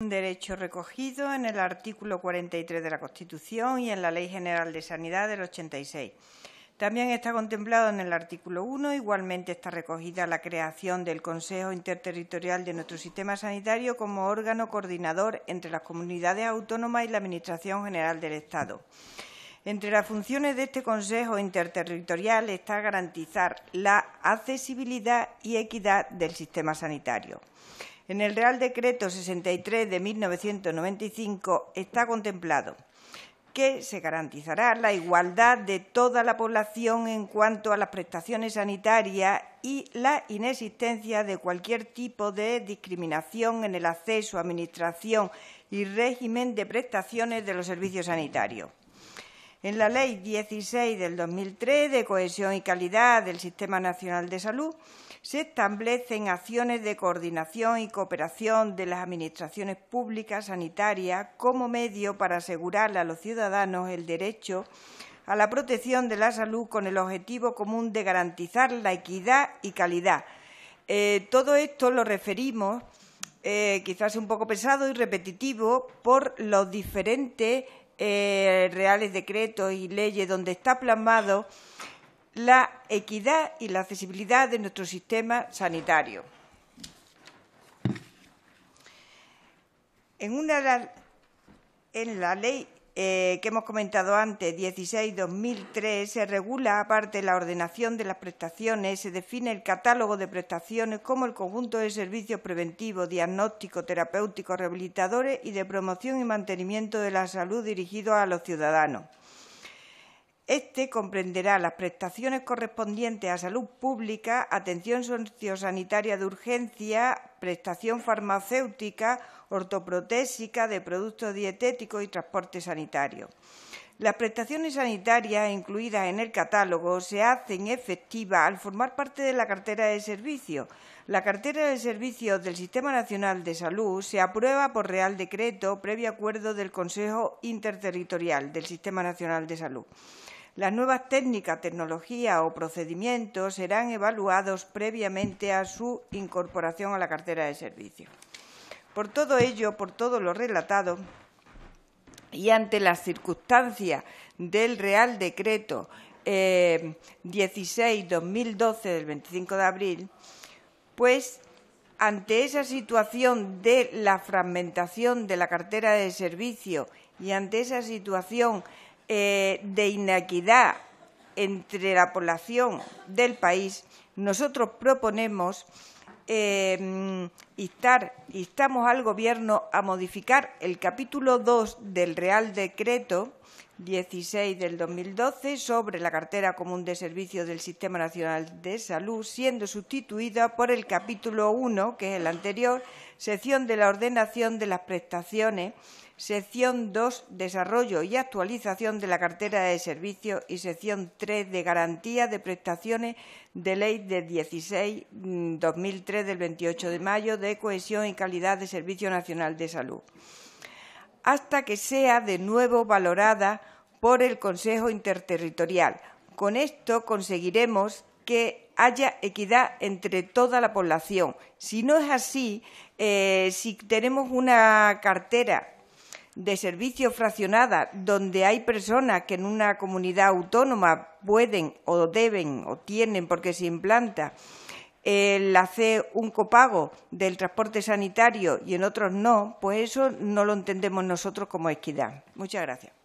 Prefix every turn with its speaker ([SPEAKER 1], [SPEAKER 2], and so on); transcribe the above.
[SPEAKER 1] Un derecho recogido en el artículo 43 de la Constitución y en la Ley General de Sanidad del 86. También está contemplado en el artículo 1, igualmente está recogida la creación del Consejo Interterritorial de nuestro sistema sanitario como órgano coordinador entre las comunidades autónomas y la Administración General del Estado. Entre las funciones de este Consejo Interterritorial está garantizar la accesibilidad y equidad del sistema sanitario. En el Real Decreto 63 de 1995 está contemplado que se garantizará la igualdad de toda la población en cuanto a las prestaciones sanitarias y la inexistencia de cualquier tipo de discriminación en el acceso, administración y régimen de prestaciones de los servicios sanitarios en la Ley 16 del 2003 de cohesión y calidad del Sistema Nacional de Salud, se establecen acciones de coordinación y cooperación de las administraciones públicas sanitarias como medio para asegurarle a los ciudadanos el derecho a la protección de la salud con el objetivo común de garantizar la equidad y calidad. Eh, todo esto lo referimos, eh, quizás un poco pesado y repetitivo, por los diferentes eh, reales decretos y leyes donde está plasmado la equidad y la accesibilidad de nuestro sistema sanitario. En, una, en la ley eh, que hemos comentado antes, 16-2003, se regula aparte la ordenación de las prestaciones, se define el catálogo de prestaciones como el conjunto de servicios preventivos, diagnósticos, terapéuticos, rehabilitadores y de promoción y mantenimiento de la salud dirigidos a los ciudadanos. Este comprenderá las prestaciones correspondientes a salud pública, atención sociosanitaria de urgencia, prestación farmacéutica, ortoprotésica, de productos dietéticos y transporte sanitario. Las prestaciones sanitarias incluidas en el catálogo se hacen efectivas al formar parte de la cartera de servicios. La cartera de servicios del Sistema Nacional de Salud se aprueba por Real Decreto previo acuerdo del Consejo Interterritorial del Sistema Nacional de Salud. Las nuevas técnicas, tecnologías o procedimientos serán evaluados previamente a su incorporación a la cartera de servicios. Por todo ello, por todo lo relatado, y ante las circunstancias del Real Decreto 16-2012 eh, del 25 de abril, pues ante esa situación de la fragmentación de la cartera de servicio y ante esa situación eh, de inequidad entre la población del país, nosotros proponemos Em, instamos al Gobierno a modificar el capítulo 2 del Real Decreto 16 del 2012 sobre la cartera común de servicios del Sistema Nacional de Salud, siendo sustituida por el capítulo 1, que es el anterior, sección de la ordenación de las prestaciones sección 2, desarrollo y actualización de la cartera de servicios y sección 3 de garantía de prestaciones de ley de 16 2003 mm, del 28 de mayo de cohesión y calidad de Servicio Nacional de Salud, hasta que sea de nuevo valorada por el Consejo Interterritorial. Con esto conseguiremos que haya equidad entre toda la población. Si no es así, eh, si tenemos una cartera de servicio fraccionada, donde hay personas que en una comunidad autónoma pueden o deben o tienen porque se implanta el hacer un copago del transporte sanitario y en otros no, pues eso no lo entendemos nosotros como equidad. Muchas gracias.